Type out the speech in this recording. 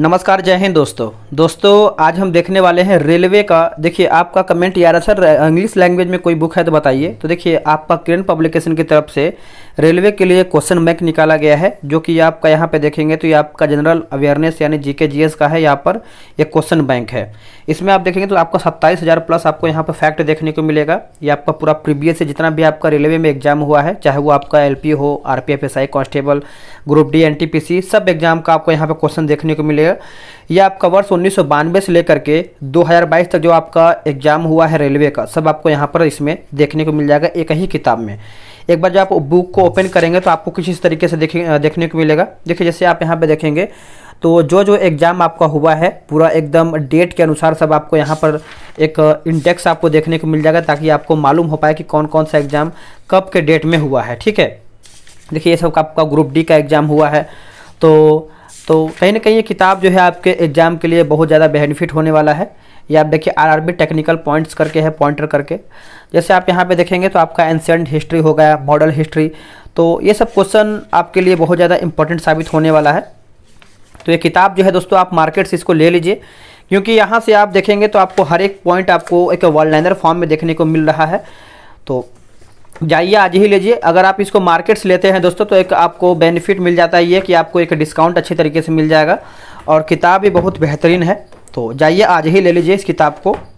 नमस्कार जय हिंद दोस्तों दोस्तों आज हम देखने वाले हैं रेलवे का देखिए आपका कमेंट यार सर इंग्लिश लैंग्वेज में कोई बुक है तो बताइए तो देखिए आपका किरण पब्लिकेशन की तरफ से रेलवे के लिए क्वेश्चन मैक निकाला गया है जो कि आपका यहाँ पे देखेंगे तो ये आपका जनरल अवेयरनेस यानी जी जीएस का है यहाँ पर एक क्वेश्चन बैंक है इसमें आप देखेंगे तो आपका सत्ताईस हज़ार प्लस आपको यहाँ पर फैक्ट देखने को मिलेगा ये आपका पूरा प्रीवियस से जितना भी आपका रेलवे में एग्जाम हुआ है चाहे वो आपका एल हो R P constable group D एन सब एग्जाम का आपको यहाँ पर क्वेश्चन देखने को मिलेगा है यह आपका वर्ष उन्नीस से लेकर के 2022 तक जो आपका एग्जाम हुआ है रेलवे का सब आपको यहाँ पर इसमें देखने को मिल जाएगा एक ही किताब में एक बार जब आप बुक को ओपन करेंगे तो आपको किसी तरीके से देखने को मिलेगा देखिए जैसे आप यहाँ पर देखेंगे तो जो जो एग्ज़ाम आपका हुआ है पूरा एकदम डेट के अनुसार सब आपको यहाँ पर एक इंडेक्स आपको देखने को मिल जाएगा ताकि आपको मालूम हो पाए कि कौन कौन सा एग्ज़ाम कब के डेट में हुआ है ठीक है देखिए ये सब आपका ग्रुप डी का एग्ज़ाम हुआ है तो तो कहीं ना कहीं ये किताब जो है आपके एग्ज़ाम के लिए बहुत ज़्यादा बेनिफिट होने वाला है ये आप देखिए आरआरबी टेक्निकल पॉइंट्स करके है पॉइंटर करके जैसे आप यहाँ पे देखेंगे तो आपका एंसेंट हिस्ट्री हो गया मॉडल हिस्ट्री तो ये सब क्वेश्चन आपके लिए बहुत ज़्यादा इंपॉर्टेंट साबित होने वाला है तो ये किताब जो है दोस्तों आप मार्केट से इसको ले लीजिए क्योंकि यहाँ से आप देखेंगे तो आपको हर एक पॉइंट आपको एक वर्ल्ड लाइनर फॉर्म में देखने को मिल रहा है तो जाइए आज ही लीजिए अगर आप इसको मार्केट से लेते हैं दोस्तों तो एक आपको बेनिफिट मिल जाता है ये कि आपको एक डिस्काउंट अच्छे तरीके से मिल जाएगा और किताब भी बहुत बेहतरीन है तो जाइए आज ही ले लीजिए इस किताब को